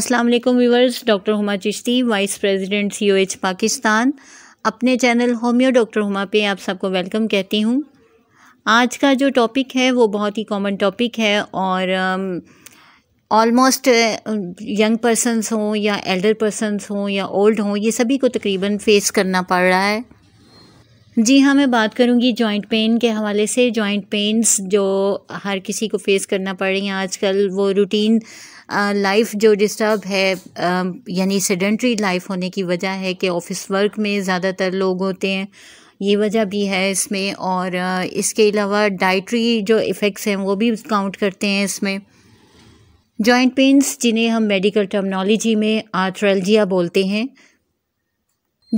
अस्सलाम वालेकुम viewers doctor Huma Chishti vice president COH Pakistan अपने चैनल होम्यो डॉक्टर हुमा पे आप सबको वेलकम कहती हूँ आज का जो टॉपिक है वो बहुत ही कॉमन टॉपिक है और ऑलमोस्ट यंग पर्सनस हों या एल्डर पर्सनस हों या ओल्ड हों ये सभी को तकरीबन फेस करना पड़ रहा है जी हाँ मैं बात करूँगी जॉइंट पेन के हवाले से जॉइंट पेन्स जो हर किसी को फेस करना पड़ रही हैं आजकल वो रूटीन लाइफ जो डिस्टर्ब है यानी सेडेंट्री लाइफ होने की वजह है कि ऑफिस वर्क में ज़्यादातर लोग होते हैं ये वजह भी है इसमें और इसके अलावा डाइट्री जो इफ़ेक्ट्स हैं वो भी काउंट करते हैं इसमें जॉइंट पेंस जिन्हें हम मेडिकल टर्मनोलॉजी में आर्थ्रेलजिया बोलते हैं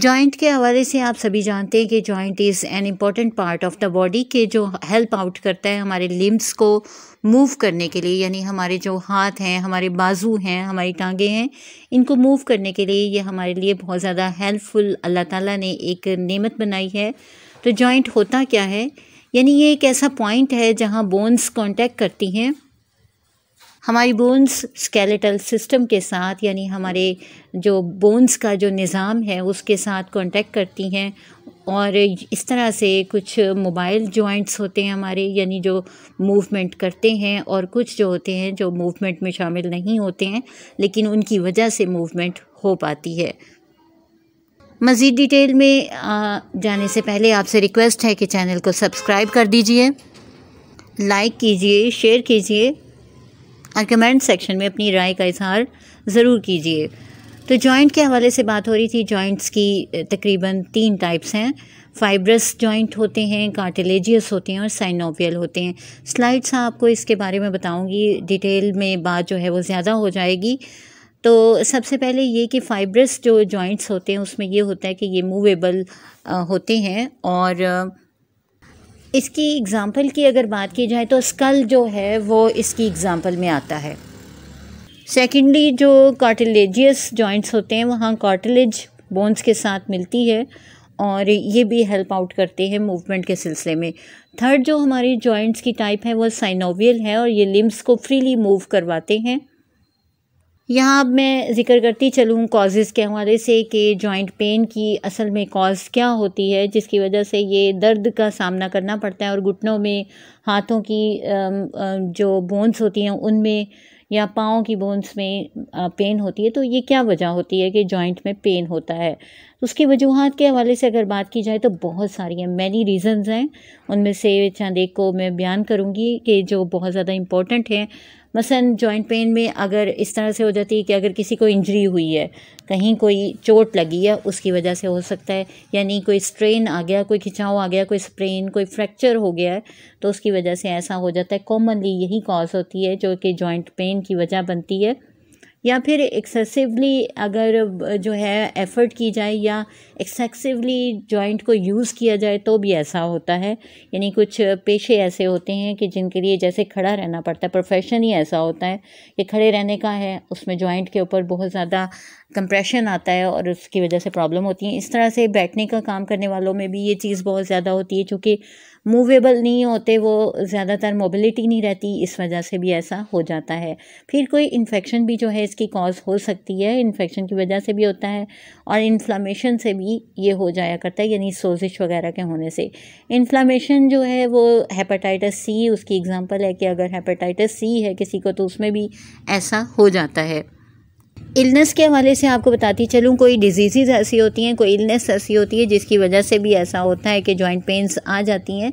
जॉइंट के हवाले से आप सभी जानते हैं कि joint is an important part of the body के जो हेल्प आउट करता है हमारे लिम्स को मूव करने के लिए यानी हमारे जो हाथ हैं हमारे बाजू हैं हमारी टांगे हैं इनको मूव करने के लिए ये हमारे लिए बहुत ज़्यादा हेल्पफुल अल्लाह ताला ने एक नेमत बनाई है तो जॉइंट होता क्या है यानी ये एक ऐसा पॉइंट है जहाँ बोन्स कॉन्टैक्ट करती हैं हमारी बोन्स स्केलेटल सिस्टम के साथ यानी हमारे जो बोन्स का जो निज़ाम है उसके साथ कांटेक्ट करती हैं और इस तरह से कुछ मोबाइल जॉइंट्स होते हैं हमारे यानी जो मूवमेंट करते हैं और कुछ जो होते हैं जो मूवमेंट में शामिल नहीं होते हैं लेकिन उनकी वजह से मूवमेंट हो पाती है मज़ीद डिटेल में जाने से पहले आपसे रिक्वेस्ट है कि चैनल को सब्सक्राइब कर दीजिए लाइक कीजिए शेयर कीजिए और कमेंट सेक्शन में अपनी राय का इजहार ज़रूर कीजिए तो जॉइंट के हवाले से बात हो रही थी जॉइंट्स की तकरीबन तीन टाइप्स हैं फाइब्रस जॉइंट होते हैं कार्टिलेजियस होते हैं और साइनोपियल होते हैं स्लाइड्स आपको इसके बारे में बताऊंगी डिटेल में बात जो है वो ज़्यादा हो जाएगी तो सबसे पहले ये कि फाइब्रस जो जॉइंट्स होते हैं उसमें ये होता है कि ये मूवेबल होते हैं और इसकी एग्ज़ाम्पल की अगर बात की जाए तो स्कल जो है वो इसकी एग्ज़ाम्पल में आता है सेकेंडली जो कार्टिलेजियस जॉइंट्स होते हैं वहाँ कार्टिलेज बोन्स के साथ मिलती है और ये भी हेल्प आउट करते हैं मूवमेंट के सिलसिले में थर्ड जो हमारी जॉइंट्स की टाइप है वो साइनोवियल है और ये लिम्स को फ्रीली मूव करवाते हैं यहाँ अब मैं ज़िक्र करती चलूँ कॉजेज़ के हवाले से कि जॉइंट पेन की असल में कॉज क्या होती है जिसकी वजह से ये दर्द का सामना करना पड़ता है और घुटनों में हाथों की जो बोन्स होती हैं उनमें या पाँव की बोन्स में पेन होती है तो ये क्या वजह होती है कि जॉइंट में पेन होता है उसकी वजूहत के हवाले से अगर बात की जाए तो बहुत सारी हैं मैनी रीज़न्स हैं उनमें से चंद एक को मैं बयान करूँगी कि जो बहुत ज़्यादा इंपॉर्टेंट हैं मसलन जॉइंट पेन में अगर इस तरह से हो जाती है कि अगर किसी को इंजरी हुई है कहीं कोई चोट लगी है उसकी वजह से हो सकता है यानी कोई स्ट्रेन आ गया कोई खिंचाव आ गया कोई स्प्रेन कोई फ्रैक्चर हो गया है तो उसकी वजह से ऐसा हो जाता है कॉमनली यही कॉज होती है जो कि जॉइंट पेन की वजह बनती है या फिर एक्सेसिवली अगर जो है एफ़र्ट की जाए या एक्सेसिवली जॉइंट को यूज़ किया जाए तो भी ऐसा होता है यानी कुछ पेशे ऐसे होते हैं कि जिनके लिए जैसे खड़ा रहना पड़ता है प्रोफेशन ही ऐसा होता है कि खड़े रहने का है उसमें जॉइंट के ऊपर बहुत ज़्यादा कंप्रेशन आता है और उसकी वजह से प्रॉब्लम होती है इस तरह से बैठने का काम करने वालों में भी ये चीज़ बहुत ज़्यादा होती है चूँकि मूवेबल नहीं होते वो ज़्यादातर मोबिलिटी नहीं रहती इस वजह से भी ऐसा हो जाता है फिर कोई इन्फेक्शन भी जो है इसकी कॉज हो सकती है इन्फेक्शन की वजह से भी होता है और इन्फ्लामेशन से भी ये हो जाया करता है यानी सोजिश वगैरह के होने से इन्फ्लामेशन जो है वो हेपेटाइटिस सी उसकी एग्ज़ाम्पल है कि अगर हेपेटाइटिस सी है किसी को तो उसमें भी ऐसा हो जाता है इलनेस के हवाले से आपको बताती चलूँ कोई डिजीज़ ऐसी होती हैं कोई इलनेस ऐसी होती है जिसकी वजह से भी ऐसा होता है कि जॉइंट पेंस आ जाती हैं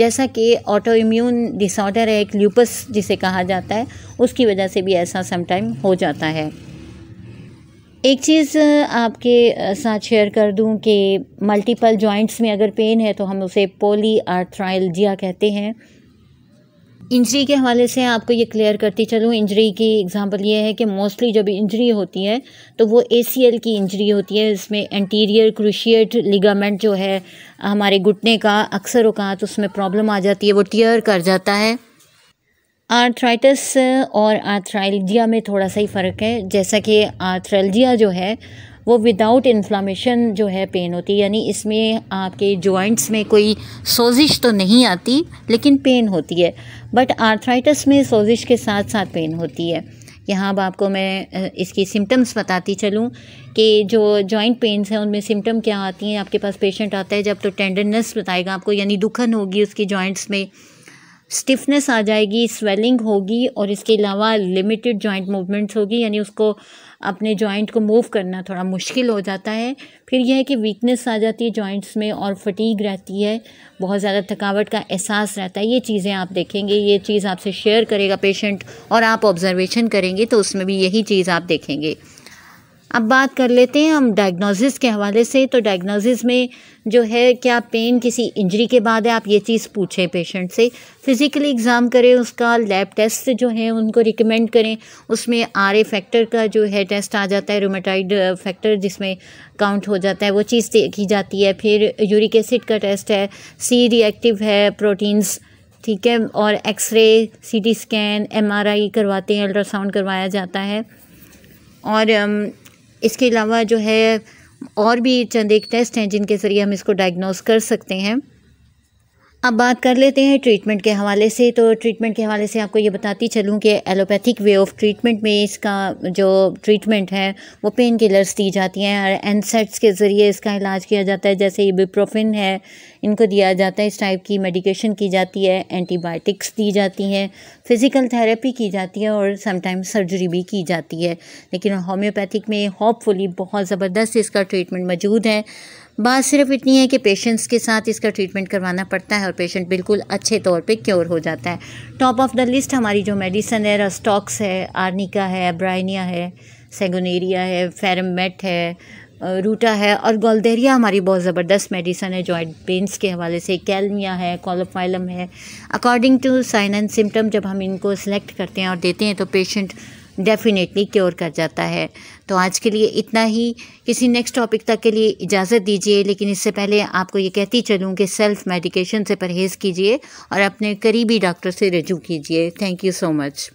जैसा कि ऑटो इम्यून डिसऑर्डर है एक ल्यूपस जिसे कहा जाता है उसकी वजह से भी ऐसा समटाइम हो जाता है एक चीज़ आपके साथ शेयर कर दूं कि मल्टीपल जॉइंट्स में अगर पेन है तो हम उसे पोली आर्थराइल कहते हैं इंजरी के हवाले से आपको ये क्लियर करती चलूँ इंजरी की एग्ज़ाम्पल ये है कि मोस्टली जब इंजरी होती है तो वो ए की इंजरी होती है इसमें एंटीरियर क्रूशियट लिगामेंट जो है हमारे घुटने का अक्सर तो उसमें प्रॉब्लम आ जाती है वो टीयर कर जाता है आर्थराइटिस और आर्थराइलजिया में थोड़ा सा ही फ़र्क है जैसा कि आर्थराइलजिया जो है वो विदाउट इन्फ्लामेशन जो है पेन होती है यानी इसमें आपके जॉइंट्स में कोई सोजिश तो नहीं आती लेकिन पेन होती है बट आर्थराइटिस में सोजिश के साथ साथ पेन होती है यहाँ अब आपको मैं इसकी सिम्टम्स बताती चलूँ कि जो जॉइंट पेन्स हैं उनमें सिम्टम क्या आती हैं आपके पास पेशेंट आता है जब तो टेंडरनेस बताएगा आपको यानी दुखन होगी उसकी जॉइंट्स में स्टिफनेस आ जाएगी स्वेलिंग होगी और इसके अलावा लिमिटेड जॉइंट मूवमेंट्स होगी यानी उसको अपने जॉइंट को मूव करना थोड़ा मुश्किल हो जाता है फिर यह है कि वीकनेस आ जाती है जॉइंट्स में और फटीग रहती है बहुत ज़्यादा थकावट का एहसास रहता है ये चीज़ें आप देखेंगे ये चीज़ आपसे शेयर करेगा पेशेंट और आप ऑब्ज़रवेशन करेंगे तो उसमें भी यही चीज़ आप देखेंगे अब बात कर लेते हैं हम डायग्नोसिस के हवाले से तो डायग्नोसिस में जो है क्या पेन किसी इंजरी के बाद है आप ये चीज़ पूछें पेशेंट से फिज़िकली एग्ज़ाम करें उसका लैब टेस्ट जो है उनको रिकमेंड करें उसमें आर ए फैक्टर का जो है टेस्ट आ जाता है रोमेटाइड फैक्टर जिसमें काउंट हो जाता है वो चीज़ की जाती है फिर यूरिक एसिड का टेस्ट है सी रिएक्टिव है प्रोटीन्स ठीक है और एक्सरे टी स्कैन आई करवाते हैं अल्ट्रासाउंड करवाया जाता है और इसके अलावा जो है और भी चंद एक टेस्ट हैं जिनके ज़रिए हम इसको डायग्नोस कर सकते हैं अब बात कर लेते हैं ट्रीटमेंट के हवाले से तो ट्रीटमेंट के हवाले से आपको ये बताती चलूँ कि एलोपैथिक वे ऑफ ट्रीटमेंट में इसका जो ट्रीटमेंट है वो पेन किलर्स दी जाती हैं और एनसेट्स के ज़रिए इसका इलाज किया जाता है जैसे ये बिप्रोफिन है इनको दिया जाता है इस टाइप की मेडिकेशन की जाती है एंटीबायोटिक्स दी जाती हैं फ़िज़िकल थेरेपी की जाती है और समटाइम्स सर्जरी भी की जाती है लेकिन होम्योपैथिक में होपफुली बहुत ज़बरदस्त इसका ट्रीटमेंट मौजूद है बात सिर्फ इतनी है कि पेशेंट्स के साथ इसका ट्रीटमेंट करवाना पड़ता है और पेशेंट बिल्कुल अच्छे तौर पे क्योर हो जाता है टॉप ऑफ द लिस्ट हमारी जो मेडिसन है रस्टॉक्स है आर्निका है एब्राइनिया है सेगोनेरिया है फेरमेट है रूटा है और गोलदेरिया हमारी बहुत ज़बरदस्त मेडिसन है जॉइंट पेंस के हवाले से कैलमिया है कॉलोफाइलम है according to sign and symptom जब हम इनको सेलेक्ट करते हैं और देते हैं तो पेशेंट डेफिनेटली क्योर कर जाता है तो आज के लिए इतना ही किसी नेक्स्ट टॉपिक तक के लिए इजाज़त दीजिए लेकिन इससे पहले आपको ये कहती चलूँ कि सेल्फ़ मेडिकेशन से परहेज़ कीजिए और अपने करीबी डॉक्टर से रजू कीजिए थैंक यू सो मच